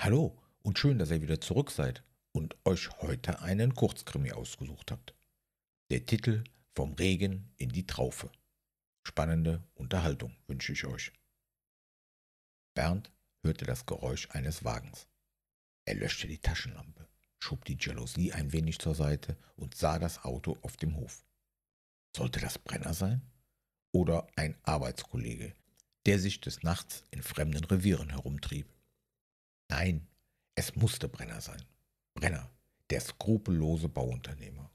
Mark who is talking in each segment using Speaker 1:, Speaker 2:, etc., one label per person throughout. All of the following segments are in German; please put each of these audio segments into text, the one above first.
Speaker 1: Hallo und schön, dass ihr wieder zurück seid und euch heute einen Kurzkrimi ausgesucht habt. Der Titel Vom Regen in die Traufe. Spannende Unterhaltung wünsche ich euch. Bernd hörte das Geräusch eines Wagens. Er löschte die Taschenlampe, schob die Jalousie ein wenig zur Seite und sah das Auto auf dem Hof. Sollte das Brenner sein? Oder ein Arbeitskollege, der sich des Nachts in fremden Revieren herumtrieb? Nein, es musste Brenner sein. Brenner, der skrupellose Bauunternehmer.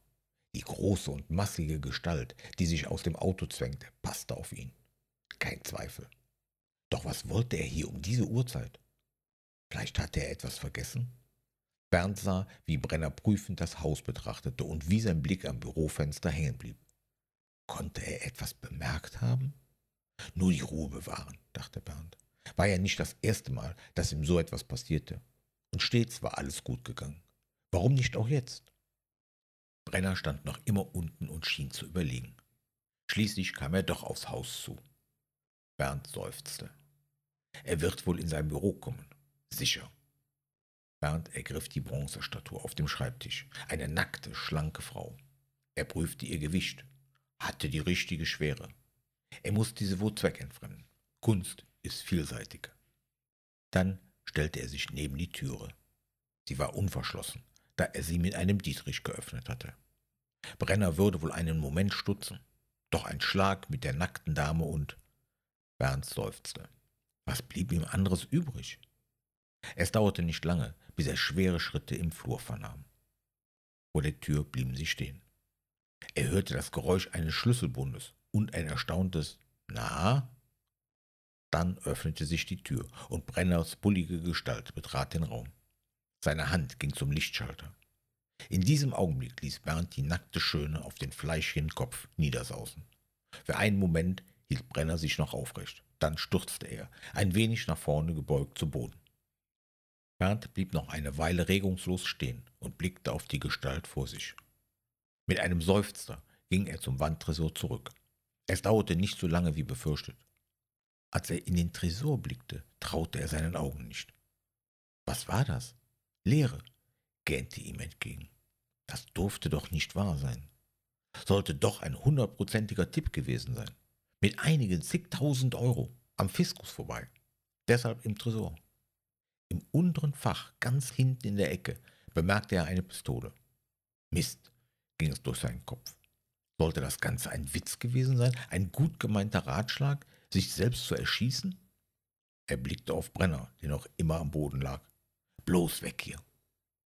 Speaker 1: Die große und massige Gestalt, die sich aus dem Auto zwängte, passte auf ihn. Kein Zweifel. Doch was wollte er hier um diese Uhrzeit? Vielleicht hatte er etwas vergessen? Bernd sah, wie Brenner prüfend das Haus betrachtete und wie sein Blick am Bürofenster hängen blieb. Konnte er etwas bemerkt haben? Nur die Ruhe bewahren, dachte Bernd. War ja nicht das erste Mal, dass ihm so etwas passierte. Und stets war alles gut gegangen. Warum nicht auch jetzt? Brenner stand noch immer unten und schien zu überlegen. Schließlich kam er doch aufs Haus zu. Bernd seufzte. Er wird wohl in sein Büro kommen. Sicher. Bernd ergriff die Bronzestatue auf dem Schreibtisch. Eine nackte, schlanke Frau. Er prüfte ihr Gewicht. Hatte die richtige Schwere. Er musste diese wohl zweckentfremden. Kunst ist vielseitig. Dann stellte er sich neben die Türe. Sie war unverschlossen, da er sie mit einem Dietrich geöffnet hatte. Brenner würde wohl einen Moment stutzen, doch ein Schlag mit der nackten Dame und Berns seufzte. Was blieb ihm anderes übrig? Es dauerte nicht lange, bis er schwere Schritte im Flur vernahm. Vor der Tür blieben sie stehen. Er hörte das Geräusch eines Schlüsselbundes und ein erstauntes Na? Dann öffnete sich die Tür und Brenners bullige Gestalt betrat den Raum. Seine Hand ging zum Lichtschalter. In diesem Augenblick ließ Bernd die nackte Schöne auf den fleischigen Kopf niedersausen. Für einen Moment hielt Brenner sich noch aufrecht. Dann stürzte er, ein wenig nach vorne gebeugt zu Boden. Bernd blieb noch eine Weile regungslos stehen und blickte auf die Gestalt vor sich. Mit einem Seufzer ging er zum Wandtresor zurück. Es dauerte nicht so lange wie befürchtet. Als er in den Tresor blickte, traute er seinen Augen nicht. Was war das? Leere, gähnte ihm entgegen. Das durfte doch nicht wahr sein. Sollte doch ein hundertprozentiger Tipp gewesen sein. Mit einigen zigtausend Euro am Fiskus vorbei. Deshalb im Tresor. Im unteren Fach, ganz hinten in der Ecke, bemerkte er eine Pistole. Mist, ging es durch seinen Kopf. Sollte das Ganze ein Witz gewesen sein, ein gut gemeinter Ratschlag, sich selbst zu erschießen? Er blickte auf Brenner, der noch immer am Boden lag. Bloß weg hier.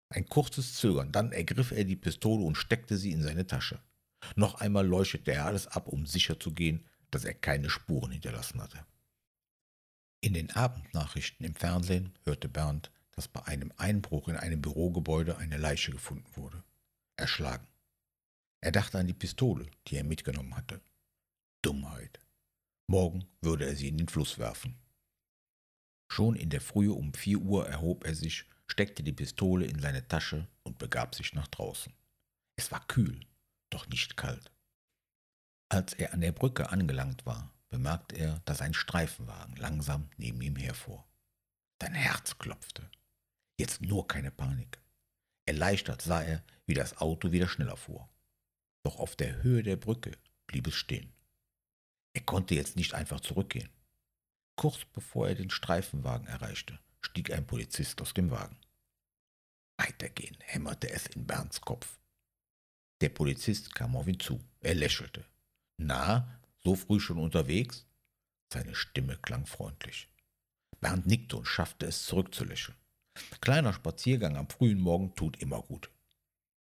Speaker 1: Ein kurzes Zögern, dann ergriff er die Pistole und steckte sie in seine Tasche. Noch einmal leuchtete er alles ab, um sicher zu gehen, dass er keine Spuren hinterlassen hatte. In den Abendnachrichten im Fernsehen hörte Bernd, dass bei einem Einbruch in einem Bürogebäude eine Leiche gefunden wurde. Erschlagen. Er dachte an die Pistole, die er mitgenommen hatte. Dummheit. Morgen würde er sie in den Fluss werfen. Schon in der Frühe um vier Uhr erhob er sich, steckte die Pistole in seine Tasche und begab sich nach draußen. Es war kühl, doch nicht kalt. Als er an der Brücke angelangt war, bemerkte er, dass ein Streifenwagen langsam neben ihm herfuhr. Sein Herz klopfte. Jetzt nur keine Panik. Erleichtert sah er, wie das Auto wieder schneller fuhr. Doch auf der Höhe der Brücke blieb es stehen. Er konnte jetzt nicht einfach zurückgehen. Kurz bevor er den Streifenwagen erreichte, stieg ein Polizist aus dem Wagen. Weitergehen hämmerte es in Bernds Kopf. Der Polizist kam auf ihn zu. Er lächelte. Na, so früh schon unterwegs? Seine Stimme klang freundlich. Bernd nickte und schaffte es zurückzulächeln. Kleiner Spaziergang am frühen Morgen tut immer gut.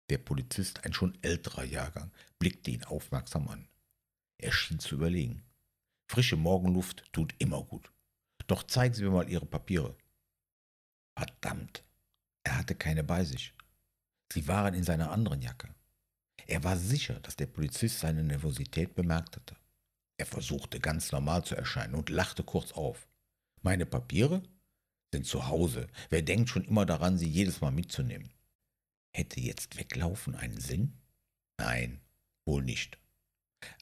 Speaker 1: Der Polizist, ein schon älterer Jahrgang, blickte ihn aufmerksam an. Er schien zu überlegen. Frische Morgenluft tut immer gut. Doch zeigen Sie mir mal Ihre Papiere. Verdammt, er hatte keine bei sich. Sie waren in seiner anderen Jacke. Er war sicher, dass der Polizist seine Nervosität bemerkt hatte. Er versuchte ganz normal zu erscheinen und lachte kurz auf. Meine Papiere sind zu Hause. Wer denkt schon immer daran, sie jedes Mal mitzunehmen? Hätte jetzt Weglaufen einen Sinn? Nein, wohl nicht.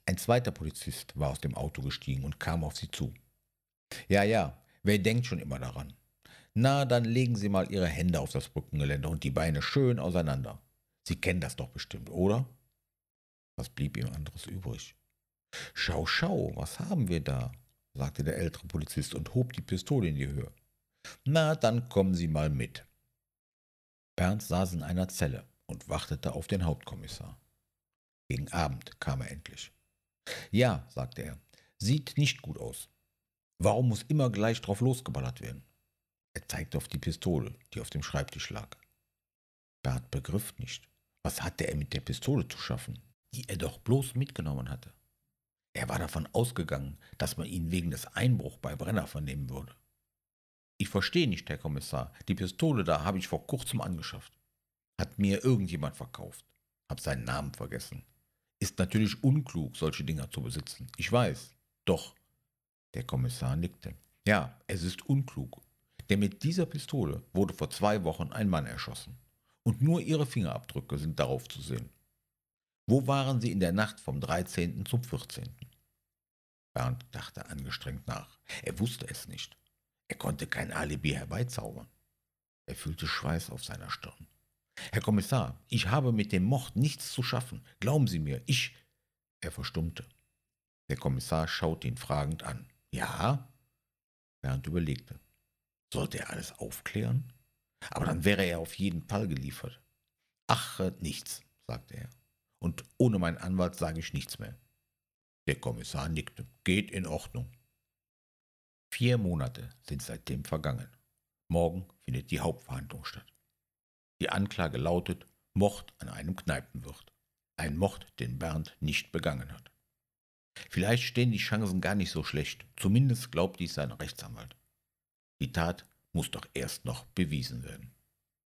Speaker 1: Ein zweiter Polizist war aus dem Auto gestiegen und kam auf sie zu. Ja, ja, wer denkt schon immer daran? Na, dann legen Sie mal Ihre Hände auf das Brückengeländer und die Beine schön auseinander. Sie kennen das doch bestimmt, oder? Was blieb ihm anderes übrig? Schau, schau, was haben wir da? sagte der ältere Polizist und hob die Pistole in die Höhe. Na, dann kommen Sie mal mit. Bernd saß in einer Zelle und wartete auf den Hauptkommissar. Gegen Abend kam er endlich. Ja, sagte er, sieht nicht gut aus. Warum muss immer gleich drauf losgeballert werden? Er zeigte auf die Pistole, die auf dem Schreibtisch lag. Bert begriff nicht, was hatte er mit der Pistole zu schaffen, die er doch bloß mitgenommen hatte. Er war davon ausgegangen, dass man ihn wegen des Einbruchs bei Brenner vernehmen würde. Ich verstehe nicht, Herr Kommissar, die Pistole da habe ich vor kurzem angeschafft. Hat mir irgendjemand verkauft. Hab seinen Namen vergessen ist natürlich unklug, solche Dinger zu besitzen. Ich weiß. Doch. Der Kommissar nickte. Ja, es ist unklug. Denn mit dieser Pistole wurde vor zwei Wochen ein Mann erschossen. Und nur ihre Fingerabdrücke sind darauf zu sehen. Wo waren sie in der Nacht vom 13. zum 14.? Bernd dachte angestrengt nach. Er wusste es nicht. Er konnte kein Alibi herbeizaubern. Er fühlte Schweiß auf seiner Stirn. Herr Kommissar, ich habe mit dem Mord nichts zu schaffen. Glauben Sie mir, ich. Er verstummte. Der Kommissar schaute ihn fragend an. Ja? Bernd überlegte. Sollte er alles aufklären? Aber dann wäre er auf jeden Fall geliefert. Ach, nichts, sagte er. Und ohne meinen Anwalt sage ich nichts mehr. Der Kommissar nickte. Geht in Ordnung. Vier Monate sind seitdem vergangen. Morgen findet die Hauptverhandlung statt. Die Anklage lautet Mord an einem Kneipenwirt. Ein Mord, den Bernd nicht begangen hat. Vielleicht stehen die Chancen gar nicht so schlecht, zumindest glaubt dies sein Rechtsanwalt. Die Tat muss doch erst noch bewiesen werden.